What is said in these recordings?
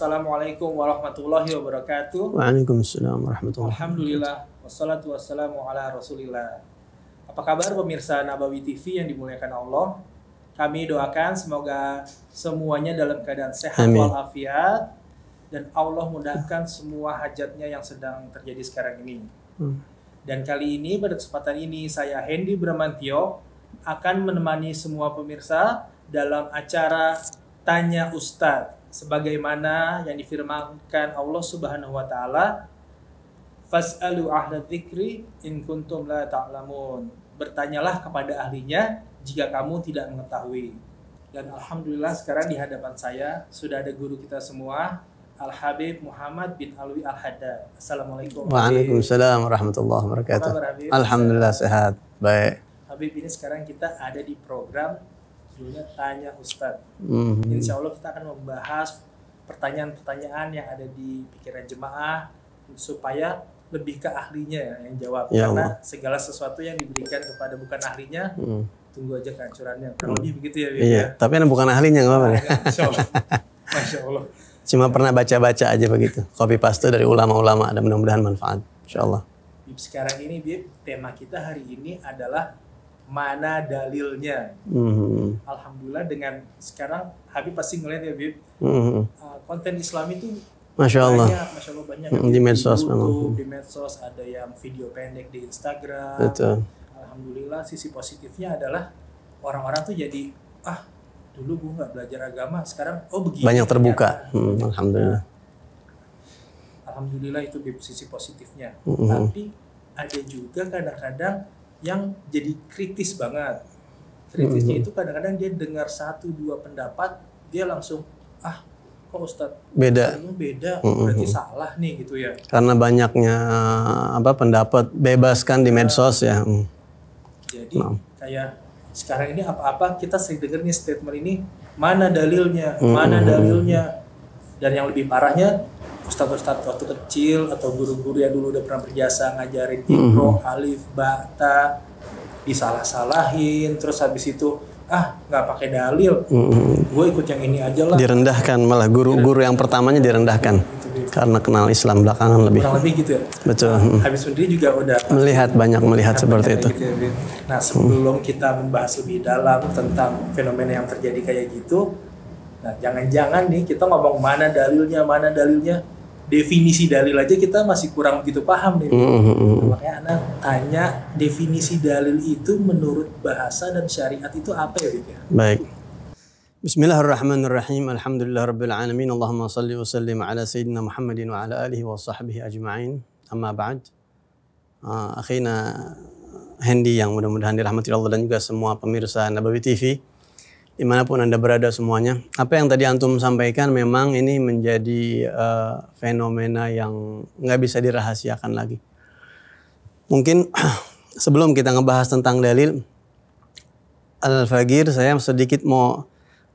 Assalamualaikum warahmatullahi wabarakatuh. Waalaikumsalam warahmatullahi wabarakatuh. Alhamdulillah. Wassalatu wassalamu ala rasulillah. Apa kabar pemirsa Nabawi TV yang dimuliakan Allah? Kami doakan semoga semuanya dalam keadaan sehat Amin. walafiat dan Allah mudahkan semua hajatnya yang sedang terjadi sekarang ini. Hmm. Dan kali ini pada kesempatan ini saya Hendy Bramantio akan menemani semua pemirsa dalam acara Tanya Ustadz sebagaimana yang difirmankan Allah Subhanahu wa taala fasalu ahla dzikri in kuntum la ta'lamun bertanyalah kepada ahlinya jika kamu tidak mengetahui dan alhamdulillah sekarang di hadapan saya sudah ada guru kita semua Al Habib Muhammad bin Alwi Al Haddad. Assalamualaikum. Waalaikumsalam warahmatullahi wabarakatuh. Alhamdulillah sehat. Baik. Habib ini sekarang kita ada di program judulnya Tanya Ustadz. Mm -hmm. Insya Allah kita akan membahas pertanyaan-pertanyaan yang ada di pikiran jemaah supaya lebih ke ahlinya ya yang jawab ya, karena Allah. segala sesuatu yang diberikan kepada bukan ahlinya hmm. tunggu aja kehancurannya kalau hmm. begitu ya Bib. iya ya? tapi yang bukan ahlinya nggak apa-apa ya iya, Allah. Insya Allah cuma pernah baca-baca aja begitu copy paste dari ulama-ulama dan mudah-mudahan manfaat Insya Allah Bib, sekarang ini Bib tema kita hari ini adalah mana dalilnya. Mm-hmm. Alhamdulillah dengan sekarang Habib pasti ngeliat ya Habib mm-hmm. uh, eh, konten Islam itu Masya Allah. Banyak, Masya Allah banyak. Mm, di medsos memang. Di medsos ada yang video pendek di Instagram. Betul. Alhamdulillah sisi positifnya adalah orang-orang tuh jadi ah dulu gue nggak belajar agama sekarang oh begini. Banyak terbuka. Hmm, Alhamdulillah. Nah, alhamdulillah itu sisi positifnya. Mm -hmm. Tapi ada juga kadang-kadang yang jadi kritis banget kritisnya hmm. itu kadang-kadang dia dengar satu dua pendapat dia langsung ah kok Ustadz beda beda -hmm. hmm berarti hmm. salah nih gitu ya karena banyaknya apa pendapat bebas kan di iya. medsos ya jadi no. Nah. kayak sekarang ini apa-apa kita sering dengar nih statement ini mana dalilnya -hmm. mana dalilnya dan yang lebih parahnya ustadz-ustadz waktu kecil atau guru-guru yang dulu udah pernah berjasa ngajarin mhm. Ibro, mm-hmm. Alif, Bata disalah-salahin terus habis itu ah nggak pakai dalil mm-hmm. gue ikut yang ini aja lah direndahkan malah guru-guru yang pertamanya direndahkan karena kenal Islam belakangan lebih kurang lebih gitu ya betul nah, mhm. habis sendiri juga udah melihat banyak melihat nah, seperti itu gitu ya. nah sebelum mm. kita membahas lebih dalam tentang fenomena yang terjadi kayak gitu Nah, jangan-jangan nih kita ngomong mana dalilnya, mana dalilnya, definisi dalil aja kita masih kurang begitu paham nih. Mm-hmm. Makanya anak tanya definisi dalil itu menurut bahasa dan syariat itu apa ya, Bik? Baik. Bismillahirrahmanirrahim. Alhamdulillah rabbil alamin. Allahumma salli wa sallim ala sayyidina Muhammadin wa ala alihi wa sahbihi ajma'in. Amma ba'd. Uh, ah, akhina yang mudah-mudahan dirahmati Allah dan juga semua pemirsa Nabawi TV dimanapun Anda berada semuanya. Apa yang tadi Antum sampaikan memang ini menjadi uh, fenomena yang nggak bisa dirahasiakan lagi. Mungkin sebelum kita ngebahas tentang dalil, Al-Fagir saya sedikit mau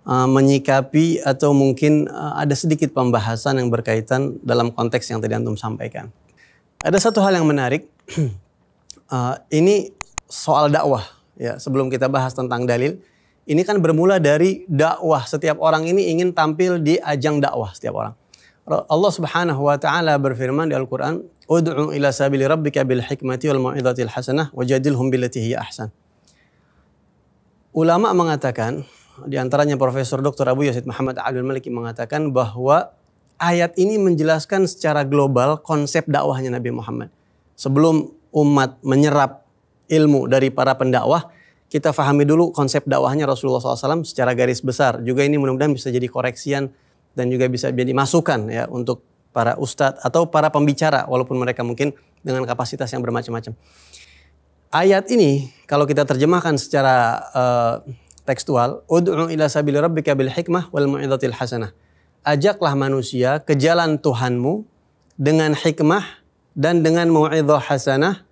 uh, menyikapi atau mungkin uh, ada sedikit pembahasan yang berkaitan dalam konteks yang tadi Antum sampaikan. Ada satu hal yang menarik, uh, ini soal dakwah. Ya, sebelum kita bahas tentang dalil, ini kan bermula dari dakwah. Setiap orang ini ingin tampil di ajang dakwah setiap orang. Allah Subhanahu wa taala berfirman di Al-Qur'an, "Ud'u ila sabili rabbika bil hikmati wal mau'izatil hasanah wajadilhum billati hiya ahsan." Ulama mengatakan, di antaranya Profesor Dr. Abu Yazid Muhammad Abdul Malik mengatakan bahwa ayat ini menjelaskan secara global konsep dakwahnya Nabi Muhammad. Sebelum umat menyerap ilmu dari para pendakwah, kita fahami dulu konsep dakwahnya Rasulullah SAW secara garis besar. Juga ini mudah-mudahan bisa jadi koreksian dan juga bisa jadi masukan ya untuk para ustadz atau para pembicara walaupun mereka mungkin dengan kapasitas yang bermacam-macam. Ayat ini kalau kita terjemahkan secara uh, tekstual, ud'u ila sabili rabbika bil hikmah wal mu'idatil hasanah. Ajaklah manusia ke jalan Tuhanmu dengan hikmah dan dengan mu'idah hasanah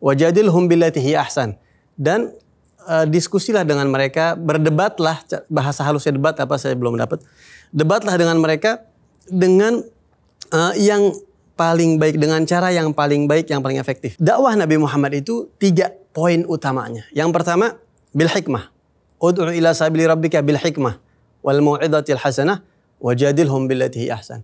wajadilhum billatihi ahsan. Dan uh, diskusilah dengan mereka, berdebatlah bahasa halusnya debat apa saya belum dapat. Debatlah dengan mereka dengan uh, yang paling baik dengan cara yang paling baik yang paling efektif. Dakwah Nabi Muhammad itu tiga poin utamanya. Yang pertama bil hikmah. Ud'u ila sabili rabbika bil hikmah wal mau'izatil hasanah wajadilhum billati ahsan.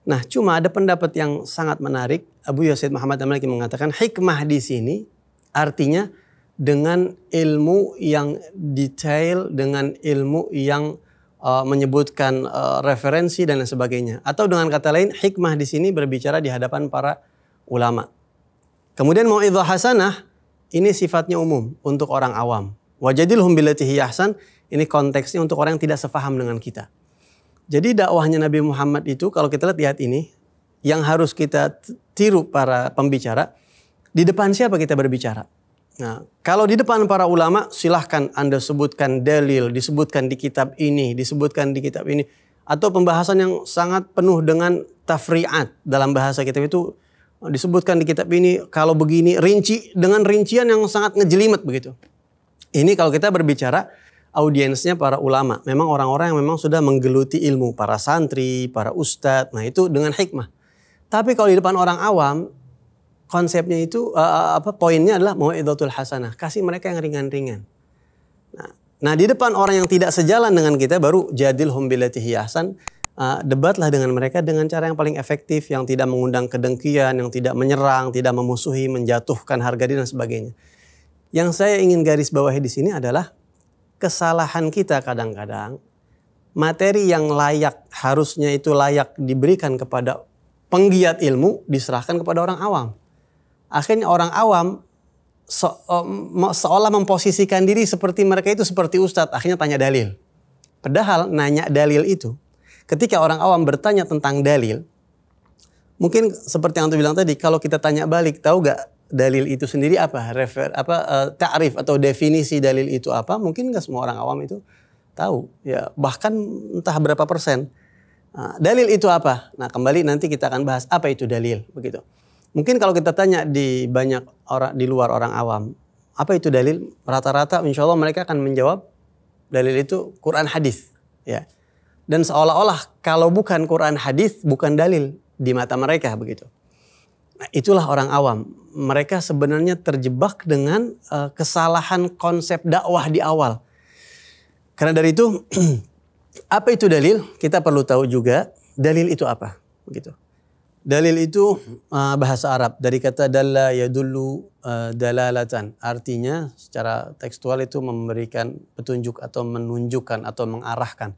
Nah, cuma ada pendapat yang sangat menarik. Abu Yazid Muhammad al-Maliki mengatakan hikmah di sini artinya dengan ilmu yang detail, dengan ilmu yang uh, menyebutkan uh, referensi dan lain sebagainya. Atau dengan kata lain, hikmah di sini berbicara di hadapan para ulama. Kemudian mau mau'idhah hasanah, ini sifatnya umum untuk orang awam. Wajadilhum billatihi ahsan ini konteksnya untuk orang yang tidak sefaham dengan kita. Jadi dakwahnya Nabi Muhammad itu kalau kita lihat ini, yang harus kita tiru para pembicara, di depan siapa kita berbicara? Nah, kalau di depan para ulama silahkan Anda sebutkan dalil, disebutkan di kitab ini, disebutkan di kitab ini. Atau pembahasan yang sangat penuh dengan tafri'at dalam bahasa kitab itu disebutkan di kitab ini kalau begini rinci dengan rincian yang sangat ngejelimet begitu. Ini kalau kita berbicara audiensnya para ulama, memang orang-orang yang memang sudah menggeluti ilmu, para santri, para ustadz, nah itu dengan hikmah. Tapi kalau di depan orang awam, konsepnya itu uh, apa poinnya adalah mau'izatul hasanah, kasih mereka yang ringan-ringan. Nah, nah, di depan orang yang tidak sejalan dengan kita baru jadil hum billati hiasan, uh, eh, debatlah dengan mereka dengan cara yang paling efektif yang tidak mengundang kedengkian, yang tidak menyerang, tidak memusuhi, menjatuhkan harga diri dan sebagainya. Yang saya ingin garis bawahi di sini adalah kesalahan kita kadang-kadang materi yang layak harusnya itu layak diberikan kepada penggiat ilmu diserahkan kepada orang awam. Akhirnya orang awam um, seolah memposisikan diri seperti mereka itu seperti ustadz. Akhirnya tanya dalil. Padahal nanya dalil itu, ketika orang awam bertanya tentang dalil, mungkin seperti yang tuh bilang tadi, kalau kita tanya balik, tahu gak dalil itu sendiri apa? Refer, apa uh, takrif atau definisi dalil itu apa? Mungkin gak semua orang awam itu tahu. Ya, bahkan entah berapa persen. Nah, dalil itu apa? Nah, kembali nanti kita akan bahas apa itu dalil, begitu. Mungkin kalau kita tanya di banyak orang di luar orang awam, apa itu dalil? Rata-rata insya Allah mereka akan menjawab dalil itu Quran hadis. Ya. Dan seolah-olah kalau bukan Quran hadis bukan dalil di mata mereka begitu. Nah, itulah orang awam. Mereka sebenarnya terjebak dengan uh, kesalahan konsep dakwah di awal. Karena dari itu apa itu dalil? Kita perlu tahu juga dalil itu apa, begitu. Dalil itu uh, bahasa Arab dari kata dalla yadullu uh, dalalatan. Artinya secara tekstual itu memberikan petunjuk atau menunjukkan atau mengarahkan.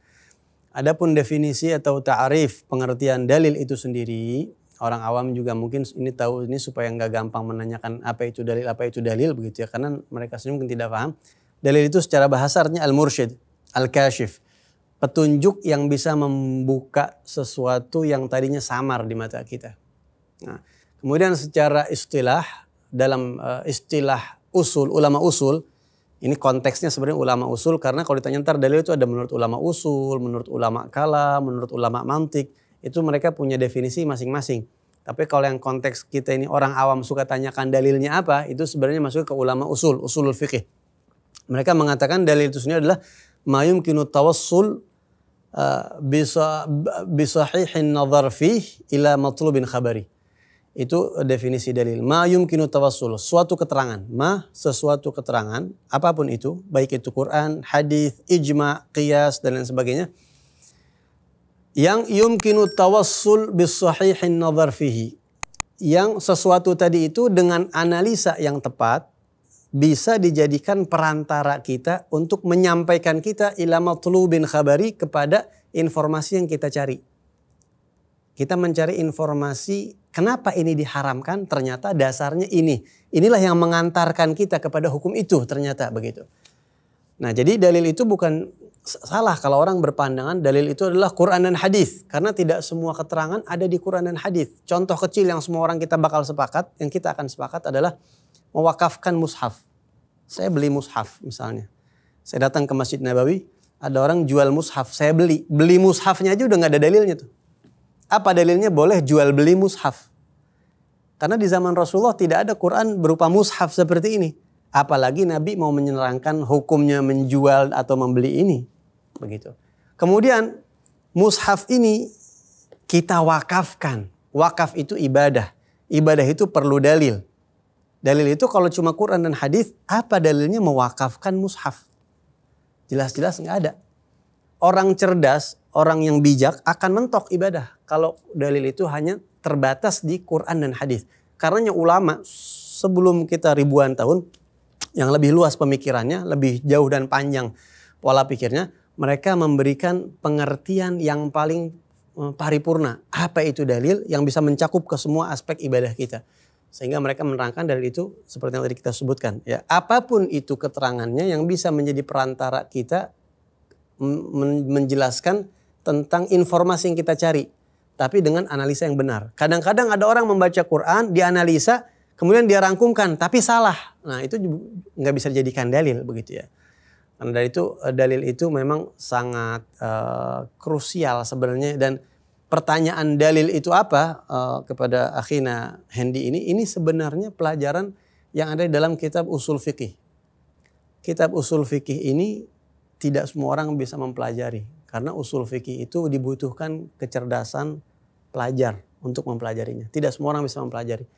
Adapun definisi atau ta'rif pengertian dalil itu sendiri orang awam juga mungkin ini tahu ini supaya nggak gampang menanyakan apa itu dalil apa itu dalil begitu ya karena mereka sendiri mungkin tidak paham. Dalil itu secara bahasa al-mursyid, al-kashif petunjuk yang bisa membuka sesuatu yang tadinya samar di mata kita. Nah, kemudian secara istilah dalam eh, istilah usul ulama usul ini konteksnya sebenarnya ulama usul karena kalau ditanya ntar dalil itu ada menurut ulama usul, menurut ulama kala, menurut ulama mantik itu mereka punya definisi masing-masing. Tapi kalau yang konteks kita ini orang awam suka tanyakan dalilnya apa, itu sebenarnya masuk ke ulama usul, usulul fikih. Mereka mengatakan dalil itu sendiri adalah mayum kinu tawassul Eh, bisa nazar fih ila matlubin khabari. Itu definisi dalil. Ma yumkinu tawassul, suatu keterangan. Ma sesuatu keterangan, apapun itu, baik itu Quran, hadis, ijma, qiyas dan lain sebagainya. Yang yumkinu tawassul bisahihin nazar fihi. Yang sesuatu tadi itu dengan analisa yang tepat bisa dijadikan perantara kita untuk menyampaikan kita ilama bin khabari kepada informasi yang kita cari. Kita mencari informasi kenapa ini diharamkan ternyata dasarnya ini. Inilah yang mengantarkan kita kepada hukum itu ternyata begitu. Nah jadi dalil itu bukan salah kalau orang berpandangan dalil itu adalah Quran dan hadis karena tidak semua keterangan ada di Quran dan hadis. Contoh kecil yang semua orang kita bakal sepakat, yang kita akan sepakat adalah mewakafkan mushaf. Saya beli mushaf misalnya. Saya datang ke Masjid Nabawi, ada orang jual mushaf, saya beli. Beli mushafnya aja udah gak ada dalilnya tuh. Apa dalilnya? Boleh jual beli mushaf. Karena di zaman Rasulullah tidak ada Quran berupa mushaf seperti ini. Apalagi Nabi mau menyerangkan hukumnya menjual atau membeli ini. Begitu. Kemudian mushaf ini kita wakafkan. Wakaf itu ibadah. Ibadah itu perlu dalil. Dalil itu kalau cuma Quran dan hadis, apa dalilnya mewakafkan mushaf? Jelas-jelas nggak ada. Orang cerdas, orang yang bijak akan mentok ibadah kalau dalil itu hanya terbatas di Quran dan hadis. Karena ulama sebelum kita ribuan tahun yang lebih luas pemikirannya, lebih jauh dan panjang pola pikirnya, mereka memberikan pengertian yang paling eh, paripurna. Apa itu dalil yang bisa mencakup ke semua aspek ibadah kita sehingga mereka menerangkan dari itu seperti yang tadi kita sebutkan ya apapun itu keterangannya yang bisa menjadi perantara kita menjelaskan tentang informasi yang kita cari tapi dengan analisa yang benar kadang-kadang ada orang membaca Quran dianalisa kemudian dia rangkumkan tapi salah nah itu nggak bisa dijadikan dalil begitu ya karena dari itu eh, dalil itu memang sangat uh, krusial sebenarnya dan pertanyaan dalil itu apa uh, kepada Akhina Hendi ini, ini sebenarnya pelajaran yang ada dalam kitab usul fikih. Kitab usul fikih ini tidak semua orang bisa mempelajari karena usul fikih itu dibutuhkan kecerdasan pelajar untuk mempelajarinya. Tidak semua orang bisa mempelajari.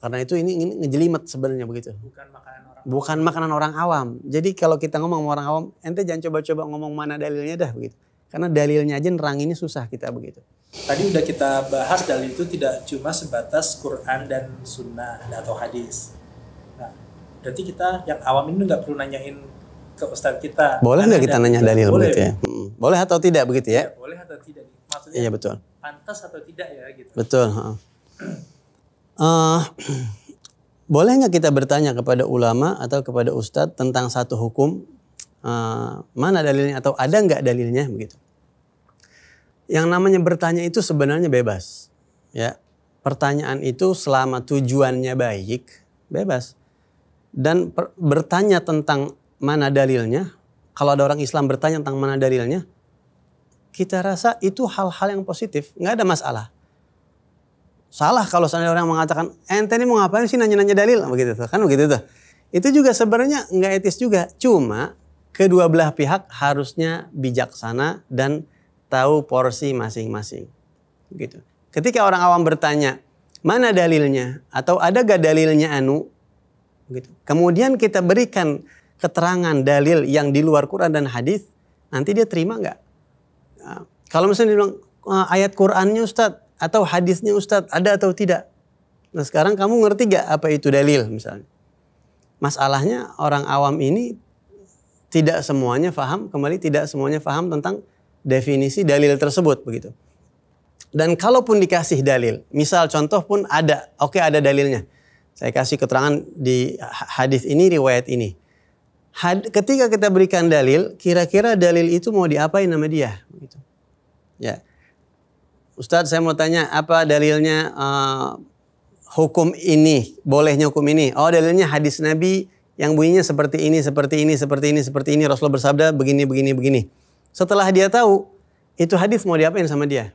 Karena itu ini, ini ngejelimet sebenarnya begitu. Bukan makanan orang. Bukan awam. makanan orang awam. Jadi kalau kita ngomong sama orang awam, ente jangan coba-coba ngomong mana dalilnya dah begitu karena dalilnya aja nerang ini susah kita begitu. Tadi udah kita bahas dalil itu tidak cuma sebatas Quran dan Sunnah atau hadis. Nah, berarti kita yang awam ini nggak perlu nanyain ke Ustadz kita. Boleh nggak kita nanya dalil boleh, begitu ya? ya? Hmm, hmm. Boleh atau tidak begitu ya? ya boleh atau tidak. Maksudnya iya, betul. pantas atau tidak ya gitu. Betul. Uh, boleh nggak kita bertanya kepada ulama atau kepada ustadz tentang satu hukum uh, mana dalilnya atau ada nggak dalilnya begitu yang namanya bertanya itu sebenarnya bebas. Ya. Pertanyaan itu selama tujuannya baik, bebas. Dan per, bertanya tentang mana dalilnya, kalau ada orang Islam bertanya tentang mana dalilnya, kita rasa itu hal-hal yang positif, nggak ada masalah. Salah kalau ada orang mengatakan, ente ini mau ngapain sih nanya-nanya dalil, begitu tuh, kan begitu tuh. Itu juga sebenarnya nggak etis juga, cuma kedua belah pihak harusnya bijaksana dan tahu porsi masing-masing. gitu. Ketika orang awam bertanya, mana dalilnya? Atau ada gak dalilnya anu? gitu. Kemudian kita berikan keterangan dalil yang di luar Quran dan hadis, nanti dia terima nggak? Ah, kalau misalnya dia bilang ah, ayat Qurannya Ustadz atau hadisnya Ustadz ada atau tidak? Nah sekarang kamu ngerti gak apa itu dalil misalnya? Masalahnya orang awam ini tidak semuanya faham, kembali tidak semuanya faham tentang definisi dalil tersebut begitu. Dan kalaupun dikasih dalil, misal contoh pun ada, oke okay, ada dalilnya. Saya kasih keterangan di hadis ini, riwayat ini. Had, ketika kita berikan dalil, kira-kira dalil itu mau diapain nama dia? Begitu. Ya, Ustadz saya mau tanya apa dalilnya uh, hukum ini, bolehnya hukum ini? Oh dalilnya hadis Nabi yang bunyinya seperti ini, seperti ini, seperti ini, seperti ini. Rasulullah bersabda begini, begini, begini. Setelah dia tahu, itu hadis mau diapain sama dia?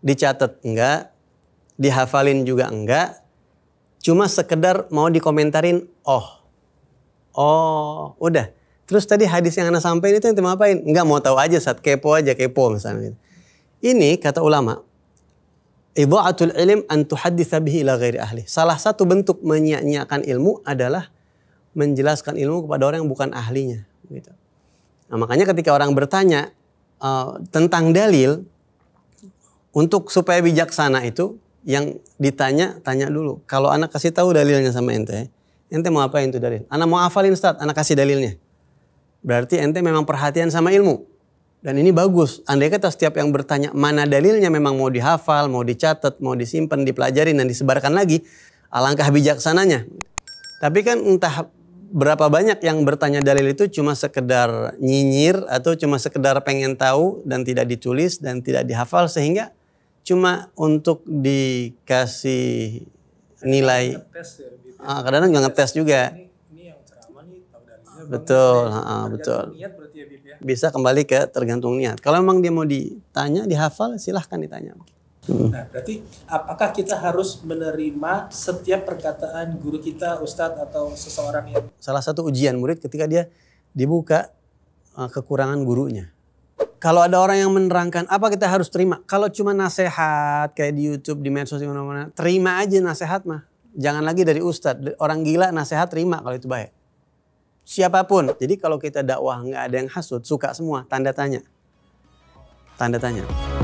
Dicatat enggak, dihafalin juga enggak, cuma sekedar mau dikomentarin, oh, oh, udah. Terus tadi hadis yang anak sampaikan itu yang mau apain? Enggak mau tahu aja, saat kepo aja, kepo misalnya. Gitu. Ini kata ulama, ibadatul ilm antu tuhadditha bihi ila ghairi ahli. Salah satu bentuk menyia-nyiakan ilmu adalah menjelaskan ilmu kepada orang yang bukan ahlinya. Gitu. Nah, makanya ketika orang bertanya uh, tentang dalil untuk supaya bijaksana itu yang ditanya tanya dulu. Kalau anak kasih tahu dalilnya sama ente, ente mau apa itu dalil? Anak mau hafalin Ustaz, anak kasih dalilnya. Berarti ente memang perhatian sama ilmu. Dan ini bagus. Andai kata setiap yang bertanya mana dalilnya memang mau dihafal, mau dicatat, mau disimpan, dipelajari dan disebarkan lagi, alangkah bijaksananya. Tapi kan entah berapa banyak yang bertanya dalil itu cuma sekedar nyinyir atau cuma sekedar pengen tahu dan tidak ditulis dan tidak dihafal sehingga cuma untuk dikasih nilai. ya, gitu. Ya. ah, kadang-kadang juga ngetes juga. Betul, ah, ah, betul. Ya, ya. Bisa kembali ke tergantung niat. Kalau memang dia mau ditanya, dihafal silahkan ditanya. Hmm. Nah, berarti apakah kita harus menerima setiap perkataan guru kita, ustadz atau seseorang yang salah satu ujian murid ketika dia dibuka eh, kekurangan gurunya. Kalau ada orang yang menerangkan apa kita harus terima? Kalau cuma nasehat kayak di YouTube, di medsos di mana-mana, terima aja nasehat mah. Jangan lagi dari ustadz, orang gila nasehat terima kalau itu baik. Siapapun. Jadi kalau kita dakwah nggak ada yang hasut, suka semua. Tanda tanya. Tanda tanya.